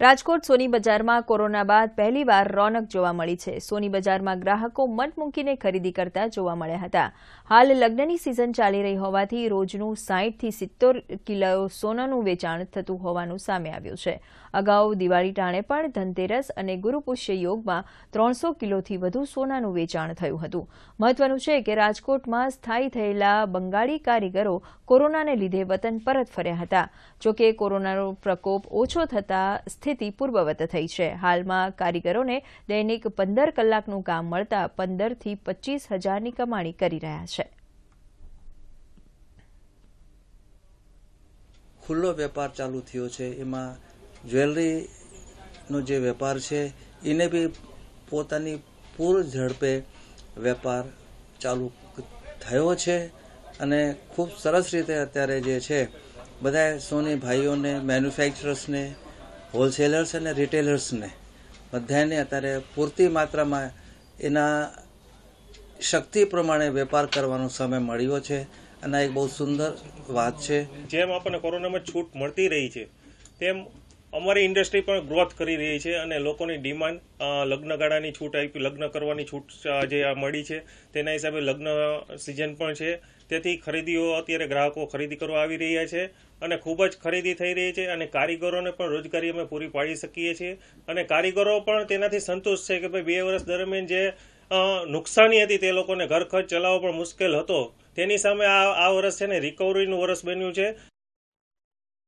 રાજકોટ સોની બજારમાં કોરોના બાદ પહેલીવાર રોનક જોવા મળી છે સોની બજારમાં ગ્રાહકો મન મૂકીને ખરીદી કરતા જોવા મળ્યા હતા હાલ લગ્નની સિઝન ચાલી રહી હોવાથી રોજનું સાહીઠથી સિત્તોર કિલો સોનાનું વેચાણ થતું હોવાનું સામે આવ્યું છે અગાઉ દિવાળી ટાણે પણ ધનતેરસ અને ગુરુપુષ્ય યોગમાં ત્રણસો કિલોથી વધુ સોનાનું વેચાણ થયું હતું મહત્વનું છે કે રાજકોટમાં સ્થાયી થયેલા બંગાળી કારીગરો કોરોનાને લીધે વતન પરત ફર્યા હતા જોકે કોરોનાનો પ્રકોપ ઓછો થતાં સ્થિતિ પૂર્વવત થઈ છે હાલમાં કારીગરોને દૈનિક પંદર કલાકનું કામ મળતા પંદરથી પચીસ હજારની કમાણી કરી રહ્યા છે ખુલ્લો વેપાર ચાલુ થયો છે એમાં જ્વેલરીનો જે વેપાર છે એને બી પોતાની પૂર ઝડપે વેપાર ચાલુ થયો છે અને ખૂબ સરસ રીતે અત્યારે જે છે બધા સોની ભાઈઓને મેન્યુફેક્ચરર્સને હોલસેલર્સ અને રિટેલર્સને બધાને અત્યારે પૂરતી માત્રામાં એના શક્તિ પ્રમાણે વેપાર કરવાનો સમય મળ્યો છે અને એક બહુ સુંદર વાત છે જેમ આપણને કોરોનામાં છૂટ મળતી રહી છે તેમ અમારી ઇન્ડસ્ટ્રી પણ ગ્રોથ કરી રહી છે અને લોકોની ડિમાન્ડ લગ્નગાળાની છૂટ આપી લગ્ન કરવાની છૂટ જે મળી છે તેના હિસાબે લગ્ન સિઝન પણ છે તેથી ખરીદીઓ અત્યારે ગ્રાહકો ખરીદી કરવા આવી રહ્યા છે અને ખૂબ જ ખરીદી થઈ રહી છે અને કારીગરોને પણ રોજગારી અમે પૂરી પાડી શકીએ છીએ અને કારીગરો પણ તેનાથી સંતુષ્ટ છે કે ભાઈ બે વર્ષ દરમિયાન જે નુકસાની હતી તે લોકોને ઘર ખર્ચ ચલાવવો પણ મુશ્કેલ હતો તેની સામે આ આ વર્ષ છે ને રિકવરીનું વર્ષ બન્યું છે